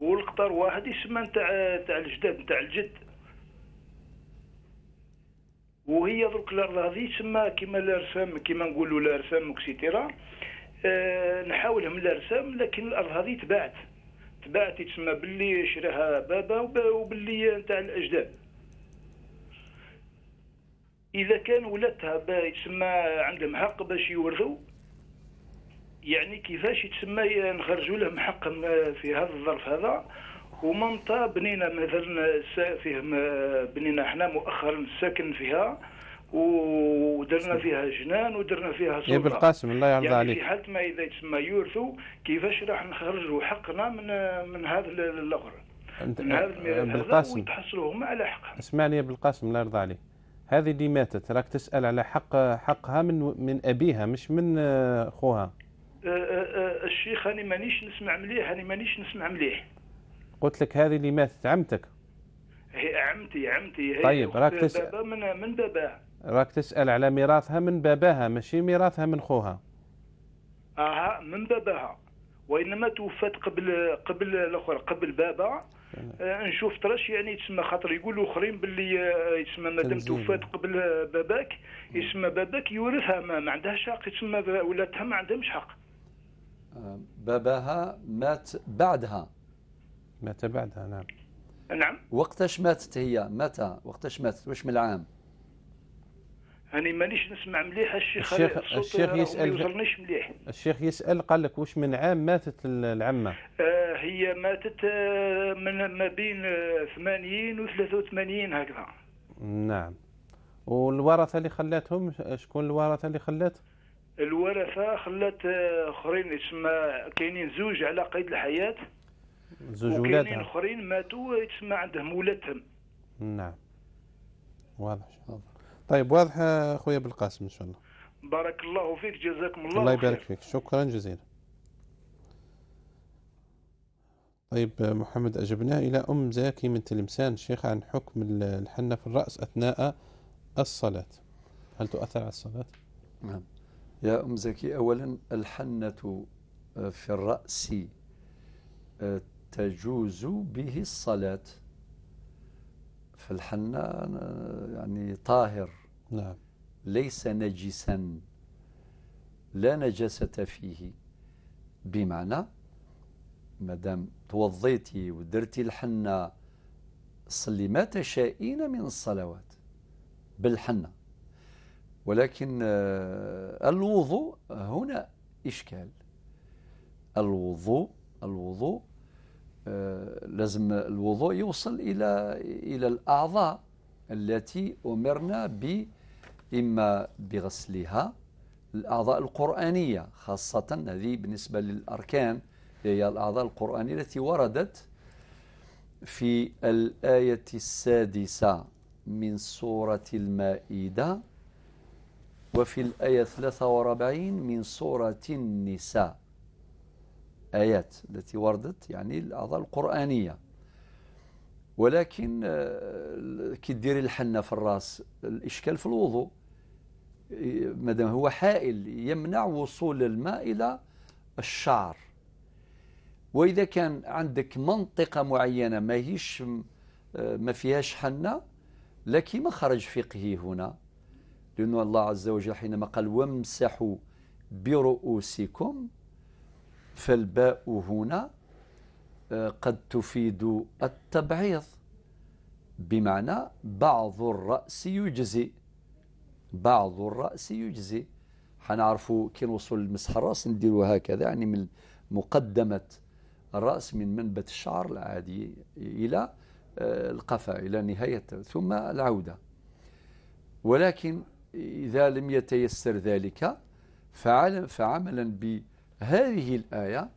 والقطر واحد يسمى نتاع تاع الجداد نتاع الجد وهي درك الارض هذه تسمى كيما الارسام كيما نقولوا الارسام اكسيتيرا أه نحاولهم الارسام لكن الارض هذه تباعت تباعت تسمى باللي شراها بابا وباللي نتاع الاجداد اذا كان ولادها يسمى عندهم حق باش يورثوا يعني كيفاش يتسمى نخرجوا لهم حق آه، في هذا الظرف هذا ومنطقة بنينا مثلا فيه آه، بنينا احنا مؤخرا ساكن فيها ودرنا فيها جنان ودرنا فيها سلطة يا بالقاسم الله يرضى يعني عليك في حد ما اذا يتسمى يورثوا كيفاش راح نخرجوا حقنا من آه، من هذا الاخر من هذا بالقاسم هما على حقهم اسمعني يا بالقاسم الله يرضى عليك هذه اللي ماتت راك تسال على حق حقها من من ابيها مش من خوها آه، آه، آه، الشيخ أنا مانيش نسمع مليح أنا مانيش نسمع مليح قلت لك هذه اللي ماتت عمتك هي عمتي عمتي هي طيب راك تسأل بابا من من باباها راك تسأل على ميراثها من باباها ماشي ميراثها من خوها اها من باباها وانما توفات قبل قبل الاخر قبل بابا آه نشوف ترش يعني تسمى خاطر يقولوا اخرين باللي يسمى مادام توفات قبل باباك يسمى باباك يورثها ما, ما عندهاش حق تسمى ولاتها ما عندهمش حق باباها مات بعدها مات بعدها نعم نعم وقتاش ماتت هي متى وقتاش ماتت واش من العام هاني مانيش نسمع مليح الشيخ الشيخ, الشيخ يسال مليح الشيخ يسال قال لك واش من عام ماتت العمه آه هي ماتت آه، من ما بين 80 و 83 هكذا نعم والورثه اللي خلاتهم شكون الورثه اللي خلات الورثه خلات آه، اخرين يتسمى كاينين زوج على قيد الحياه زوج ولادها وكاينين اخرين ماتوا يتسمى عندهم ولادهم نعم واضح طيب واضح آه، اخويا بالقاسم ان شاء الله بارك الله فيك جزاكم الله الله يبارك فيك شكرا جزيلا طيب آه، محمد أجبنا إلى أم زاكي من تلمسان شيخ عن حكم الحنة في الرأس أثناء الصلاة هل تؤثر على الصلاة؟ نعم يا أم زكي أولا الحنة آه، في الرأس آه، تجوز به الصلاة فالحنة يعني طاهر نعم ليس نجسا لا نجاسة فيه بمعنى مادام توضيتي ودرتي الحنة صلي ما تشائين من الصلوات بالحنة ولكن آه، الوضوء هنا إشكال الوضوء الوضوء آه، لازم الوضوء يوصل إلى إلى الأعضاء التي أمرنا ب إما بغسلها الأعضاء القرآنية خاصة هذه بالنسبة للأركان هي الأعضاء القرآنية التي وردت في الآية السادسة من سورة المائدة وفي الآية 43 من سورة النساء آيات التي وردت يعني الأعضاء القرآنية ولكن آه، كي الحنة في الراس الإشكال في الوضوء مدام هو حائل يمنع وصول الماء إلى الشعر وإذا كان عندك منطقة معينة ما هيش آه، ما فيهاش حنة لكن ما خرج فقهي هنا لأن الله عز وجل حينما قال وامسحوا برؤوسكم فالباء هنا آه، قد تفيد التبعيض بمعنى بعض الرأس يجزي بعض الرأس يجزي حنعرفوا كي نوصل لمسح الرأس نديروا هكذا يعني من مقدمة الرأس من منبت الشعر العادي إلى آه، القفا إلى نهاية ثم العودة ولكن إذا لم يتيسر ذلك فعل فعملا بهذه الآية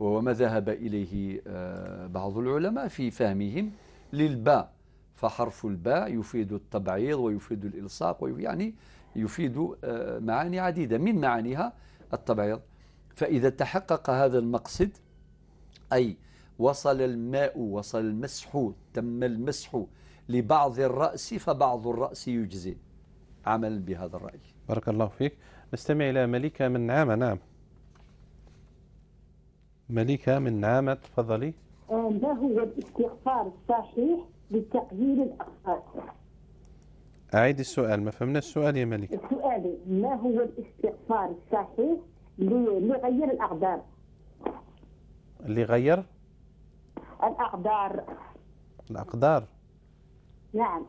وهو ما ذهب إليه آه، بعض العلماء في فهمهم للباء فحرف الباء يفيد التبعيض ويفيد الإلصاق ويعني يفيد آه، معاني عديدة من معانيها التبعيض فإذا تحقق هذا المقصد أي وصل الماء وصل المسح تم المسح لبعض الرأس فبعض الرأس يجزي عمل بهذا الرأي بارك الله فيك نستمع إلى مليكة من نعامة نعم مليكة من نعامة تفضلي آه، ما هو الاستغفار الصحيح لتقليل الأخطاء أعيد السؤال ما فهمنا السؤال يا مليكة سؤالي ما هو الاستغفار الصحيح لغير الأقدار اللي غير الأقدار الأقدار نعم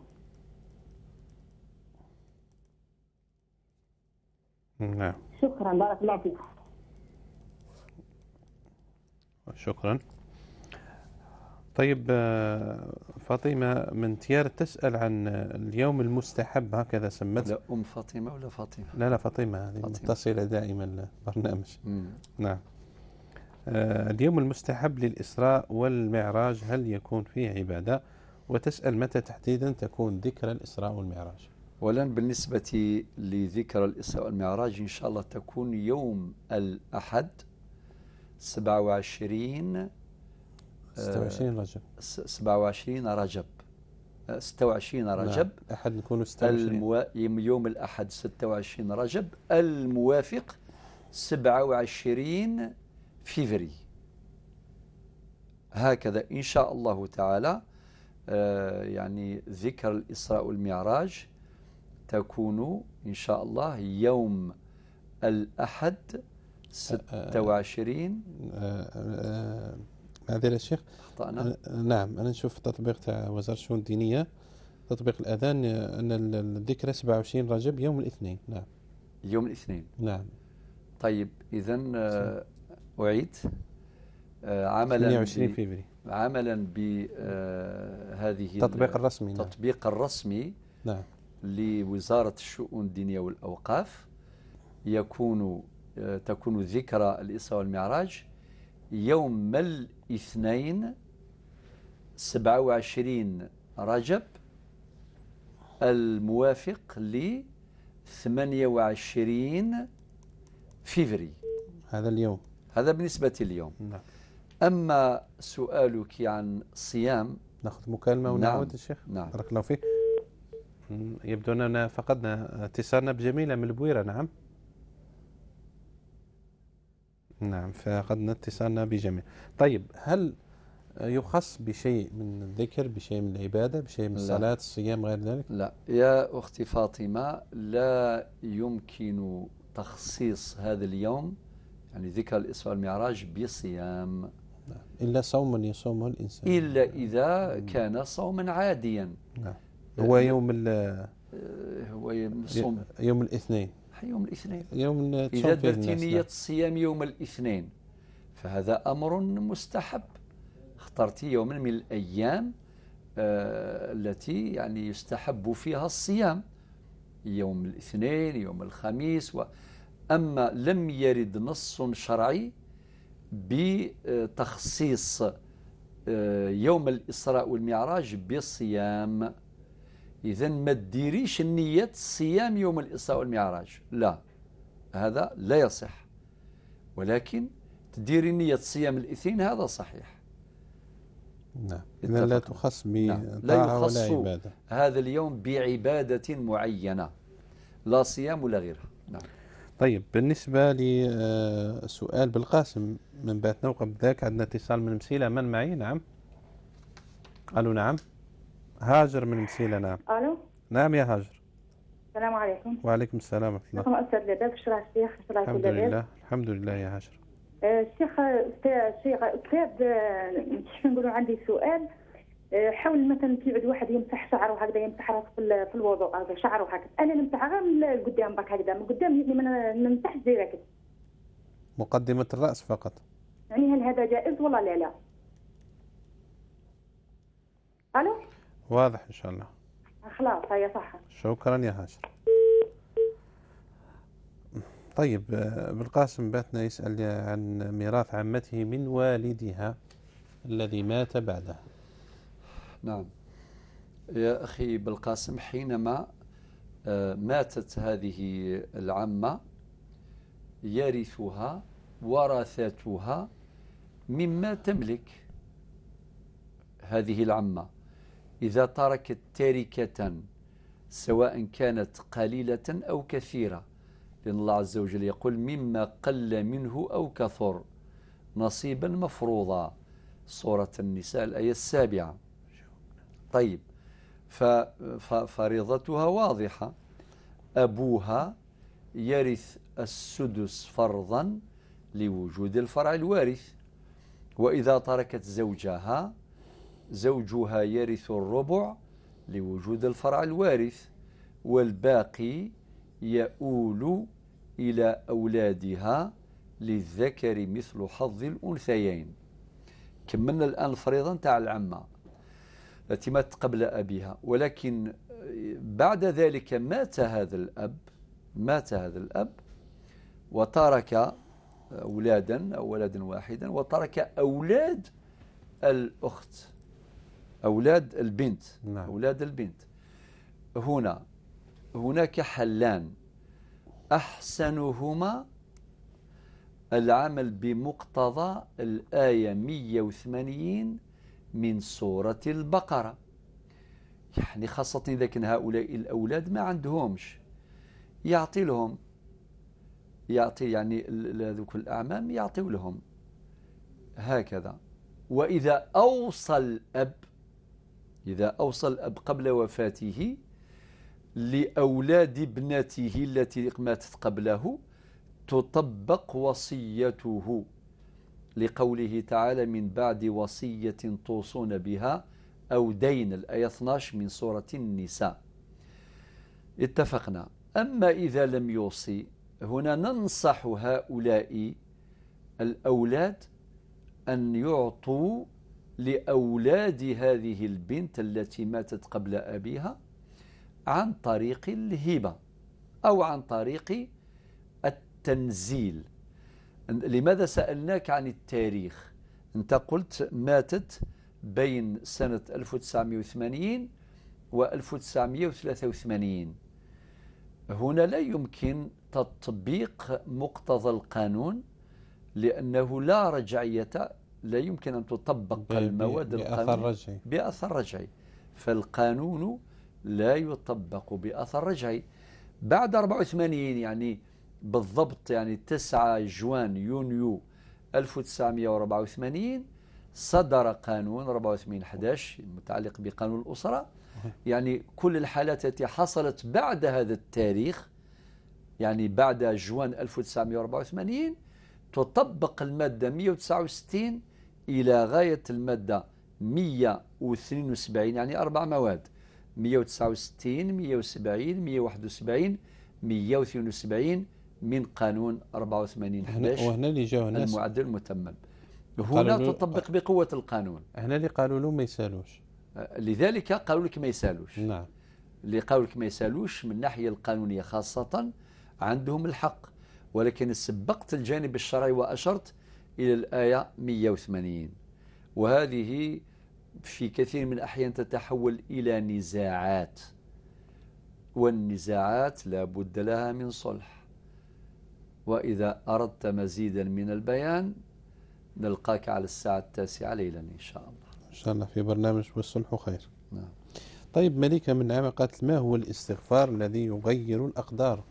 نعم شكرا بارك الله فيك شكرا طيب آه، فاطمة من تيار تسأل عن اليوم المستحب هكذا سمت لا أم فاطمة ولا فاطمة لا لا فاطمة هذه متصلة دائما البرنامج نعم آه، اليوم المستحب للإسراء والمعراج هل يكون فيه عبادة وتسأل متى تحديدا تكون ذكرى الإسراء والمعراج ولن بالنسبة لذكرى الإسراء والمعراج إن شاء الله تكون يوم الأحد 27 26 آه، رجب 27 رجب 26 آه، نعم. رجب أحد نكون 26 يوم الأحد 26 رجب الموافق 27 فيفري هكذا إن شاء الله تعالى آه، يعني ذكر الإسراء والمعراج تكون إن شاء الله يوم الأحد 26 معذرة آه، آه، آه، الشيخ أخطأنا نعم أنا نشوف تطبيق تاع وزارة الشؤون الدينية تطبيق الأذان أن الذكرى 27 رجب يوم الاثنين نعم يوم الاثنين نعم طيب إذا أعيد عملا 28 فبراير عملا بهذه التطبيق الرسمي التطبيق نعم. الرسمي نعم لوزارة الشؤون الدينية والأوقاف يكون آه، تكون ذكرى الإسراء والمعراج يوم الاثنين 27 رجب الموافق ل 28 فيفري هذا اليوم هذا بالنسبة اليوم نعم. أما سؤالك عن الصيام ناخذ مكالمة ونعود نعم. الشيخ نعم بارك الله فيك يبدو أننا فقدنا اتصالنا بجميلة من البويرة نعم نعم فقدنا اتصالنا بجميلة طيب هل يخص بشيء من الذكر بشيء من العبادة بشيء من الصلاة الصيام غير ذلك لا يا أختي فاطمة لا يمكن تخصيص هذا اليوم يعني ذكر الإسراء والمعراج بصيام إلا صوما يصومه الإنسان إلا إذا نعم. كان صوما عاديا نعم آه، هو يوم ال هو يوم الصوم يوم الاثنين يوم الاثنين يوم إذا درت نعم. نية الصيام يوم الاثنين فهذا أمر مستحب اخترت يوما من الأيام آه التي يعني يستحب فيها الصيام يوم الاثنين يوم الخميس و أما لم يرد نص شرعي بتخصيص آه، يوم الإسراء والمعراج بالصيام إذا ما تديريش النية صيام يوم الإسراء والمعراج لا هذا لا يصح ولكن تديري نية صيام الاثنين هذا صحيح نعم إذا لا تخص نعم. لا يخص ولا عبادة هذا اليوم بعبادة معينة لا صيام ولا غيرها نعم طيب بالنسبة لسؤال آه، بالقاسم من بيت نوقب ذاك عندنا اتصال من مسيلة من معي نعم قالوا نعم هاجر من مسيلة نعم ألو نعم يا هاجر السلام عليكم وعليكم السلام ورحمة الله أستاذ لباب شرح الشيخ شرح الحمد لله الحمد لله يا هاجر الشيخ آه، الشيخ أستاذ كيف آه، نقولوا عندي سؤال آه، حاول مثلا تقعد واحد يمسح شعره هكذا يمسح راسه في, في الوضوء هذا شعره هكذا انا نمسح غير من قدام برك هكذا من قدام ما نمسحش زي هكذا مقدمة الرأس فقط يعني هل هذا جائز ولا لا لا؟ ألو واضح إن شاء الله خلاص هي صح شكرا يا هاشم طيب بالقاسم بيتنا يسأل عن ميراث عمته من والدها الذي مات بعدها نعم يا أخي بالقاسم حينما آه، ماتت هذه العمة يرثها ورثتها مما تملك هذه العمة إذا تركت تاركة سواء كانت قليلة أو كثيرة لأن الله عز وجل يقول مما قل منه أو كثر نصيبا مفروضا سورة النساء الآية السابعة طيب ففريضتها واضحة أبوها يرث السدس فرضا لوجود الفرع الوارث وإذا تركت زوجها زوجها يرث الربع لوجود الفرع الوارث والباقي يؤول إلى أولادها للذكر مثل حظ الأنثيين كملنا الآن الفريضة نتاع العمة التي مات قبل أبيها ولكن بعد ذلك مات هذا الأب مات هذا الأب وترك أولادا أو ولدا واحدا وترك أولاد الأخت أولاد البنت نعم. أولاد البنت هنا هناك حلان أحسنهما العمل بمقتضى الآية 180 من سورة البقرة يعني خاصة إذا كان هؤلاء الأولاد ما عندهمش يعطي لهم يعطي يعني ذوك الأعمام يعطي لهم هكذا وإذا أوصى الأب إذا أوصى الأب قبل وفاته لأولاد ابنته التي ماتت قبله تطبق وصيته لقوله تعالى من بعد وصية توصون بها أو دين الآية 12 من سورة النساء اتفقنا أما إذا لم يوصي هنا ننصح هؤلاء الأولاد أن يعطوا لأولاد هذه البنت التي ماتت قبل أبيها عن طريق الهبة أو عن طريق التنزيل لماذا سألناك عن التاريخ أنت قلت ماتت بين سنة 1980 و 1983 هنا لا يمكن تطبيق مقتضى القانون لأنه لا رجعية لا يمكن أن تطبق المواد بأثر رجعي بأثر رجعي فالقانون لا يطبق بأثر رجعي بعد 84 يعني بالضبط يعني 9 جوان يونيو 1984 صدر قانون 84 11 المتعلق بقانون الأسرة يعني كل الحالات التي حصلت بعد هذا التاريخ يعني بعد جوان 1984 تطبق المادة 169 إلى غاية المادة 172 يعني أربع مواد 169 170 171 172 من قانون 84 11 وهنا اللي جاو ناس المعدل المتمم هنا تطبق بقوة القانون هنا اللي قالوا له ما يسالوش أه، لذلك قالوا لك ما يسالوش نعم اللي قالوا لك ما يسالوش من الناحية القانونية خاصة عندهم الحق ولكن سبقت الجانب الشرعي وأشرت إلى الآية 180 وهذه في كثير من الأحيان تتحول إلى نزاعات والنزاعات لا بد لها من صلح وإذا أردت مزيدا من البيان نلقاك على الساعة التاسعة ليلا إن شاء الله إن شاء الله في برنامج والصلح خير نعم. طيب مليكة من نعمة قالت ما هو الاستغفار الذي يغير الأقدار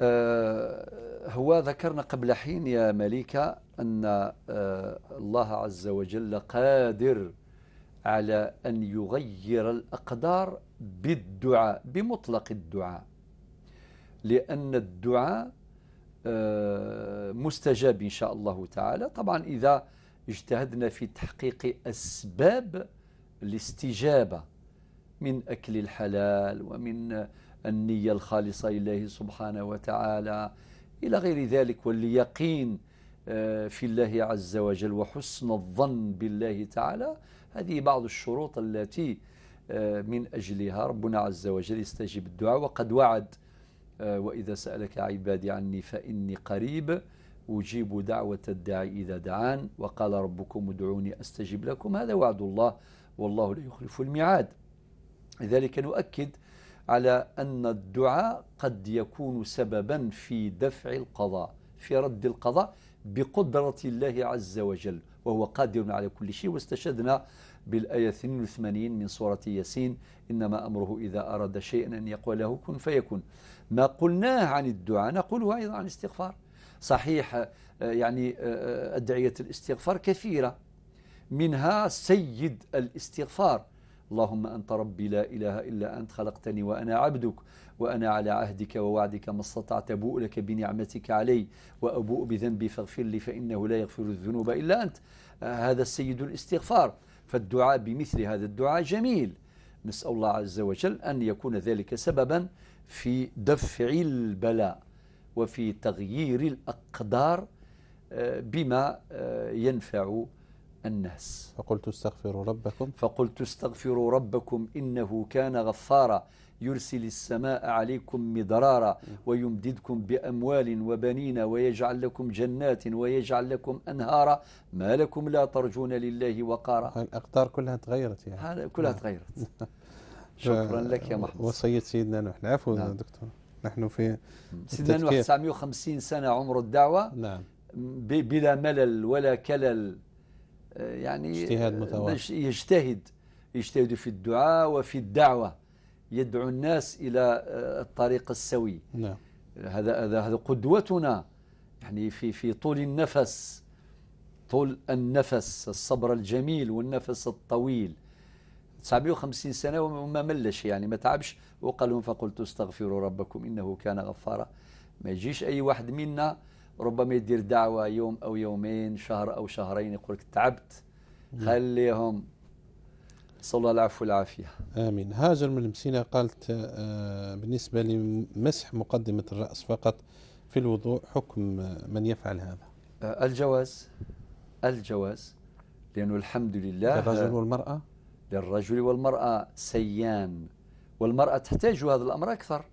آه، هو ذكرنا قبل حين يا مليكة أن آه، الله عز وجل قادر على أن يغير الأقدار بالدعاء بمطلق الدعاء لأن الدعاء آه، مستجاب إن شاء الله تعالى طبعا إذا اجتهدنا في تحقيق أسباب الاستجابة من أكل الحلال ومن النية الخالصة لله سبحانه وتعالى إلى غير ذلك واليقين آه، في الله عز وجل وحسن الظن بالله تعالى هذه بعض الشروط التي آه، من أجلها ربنا عز وجل يستجيب الدعاء وقد وعد آه، وإذا سألك عبادي عني فإني قريب أجيب دعوة الداعي إذا دعان وقال ربكم ادعوني أستجب لكم هذا وعد الله والله لا يخلف الميعاد لذلك نؤكد على أن الدعاء قد يكون سببا في دفع القضاء في رد القضاء بقدرة الله عز وجل وهو قادر على كل شيء واستشهدنا بالآية 82 من سورة ياسين إنما أمره إذا أراد شيئا أن يقول له كن فيكون ما قلناه عن الدعاء نقوله أيضا عن الاستغفار صحيح آه، يعني آه، آه، أدعية الاستغفار كثيرة منها سيد الاستغفار اللهم أنت ربي لا إله إلا أنت خلقتني وأنا عبدك وأنا على عهدك ووعدك ما استطعت أبوء لك بنعمتك علي وأبوء بذنبي فاغفر لي فإنه لا يغفر الذنوب إلا أنت آه، هذا السيد الاستغفار فالدعاء بمثل هذا الدعاء جميل نسأل الله عز وجل أن يكون ذلك سببا في دفع البلاء وفي تغيير الأقدار آه، بما آه، ينفع الناس فقلت استغفروا ربكم فقلت استغفروا ربكم إنه كان غفارا يرسل السماء عليكم مدرارا ويمددكم بأموال وبنين ويجعل لكم جنات ويجعل لكم أنهارا ما لكم لا ترجون لله وقارا الأقدار كلها تغيرت يعني كلها تغيرت شكرا لك يا محمد وصية سيدنا نوح العفو نعم. دكتور نحن في سيدنا نوح 950 سنة عمر الدعوة نعم بلا ملل ولا كلل يعني اجتهاد آه، متواضع يجتهد يجتهد في الدعاء وفي الدعوة يدعو الناس إلى آه، الطريق السوي نعم هذا هذا هذا قدوتنا يعني في في طول النفس طول النفس الصبر الجميل والنفس الطويل 950 سنة وما ملش يعني ما تعبش وقال لهم فقلت استغفروا ربكم إنه كان غفارا ما يجيش أي واحد منا ربما يدير دعوة يوم أو يومين شهر أو شهرين يقول لك تعبت خليهم صلى الله العفو والعافية آمين هاجر من المسينة قالت آه، بالنسبة لمسح مقدمة الرأس فقط في الوضوء حكم آه، من يفعل هذا آه، الجواز الجواز لأنه الحمد لله للرجل والمرأة للرجل والمرأة سيان والمرأة تحتاج هذا الأمر أكثر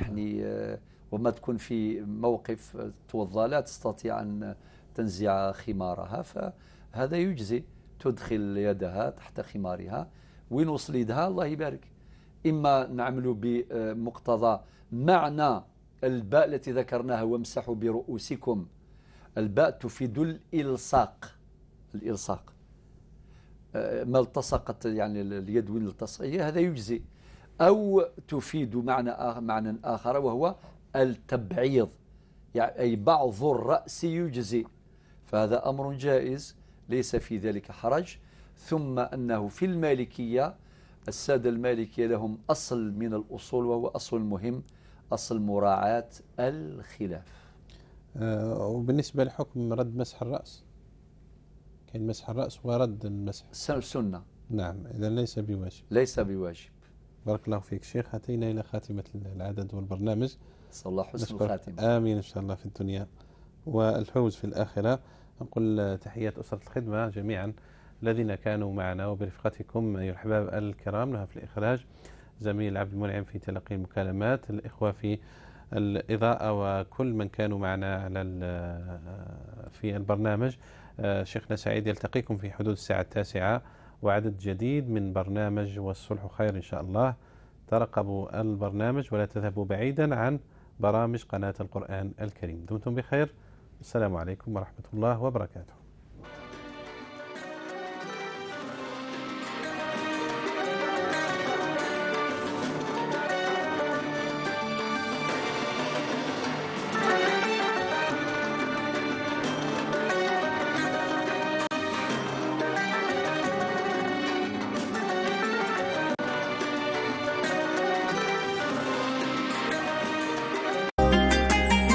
يعني آه وما تكون في موقف توضى لا تستطيع أن تنزع خمارها فهذا يجزي تدخل يدها تحت خمارها وين وصل يدها الله يبارك إما نعمل بمقتضى معنى الباء التي ذكرناها وامسحوا برؤوسكم الباء تفيد الإلصاق الإلصاق ما التصقت يعني اليد وين التصق هذا يجزي أو تفيد معنى آخر معنى آخر وهو التبعيض يعني أي بعض الرأس يجزي فهذا أمر جائز ليس في ذلك حرج ثم أنه في المالكية السادة المالكية لهم أصل من الأصول وهو أصل مهم أصل مراعاة الخلاف آه وبالنسبة لحكم رد مسح الرأس كان مسح الرأس ورد المسح سنة نعم إذا ليس بواجب ليس بواجب بارك الله فيك شيخ أتينا إلى خاتمة العدد والبرنامج نسأل الله حسن الخاتمة آمين إن شاء الله في الدنيا والفوز في الآخرة نقول تحيات أسرة الخدمة جميعا الذين كانوا معنا وبرفقتكم أيها الأحباب الكرام لها في الإخراج زميل عبد المنعم في تلقي المكالمات الإخوة في الإضاءة وكل من كانوا معنا على في البرنامج آه، شيخنا سعيد يلتقيكم في حدود الساعة التاسعة وعدد جديد من برنامج والصلح خير إن شاء الله ترقبوا البرنامج ولا تذهبوا بعيدا عن برامج قناة القرآن الكريم دمتم بخير السلام عليكم ورحمة الله وبركاته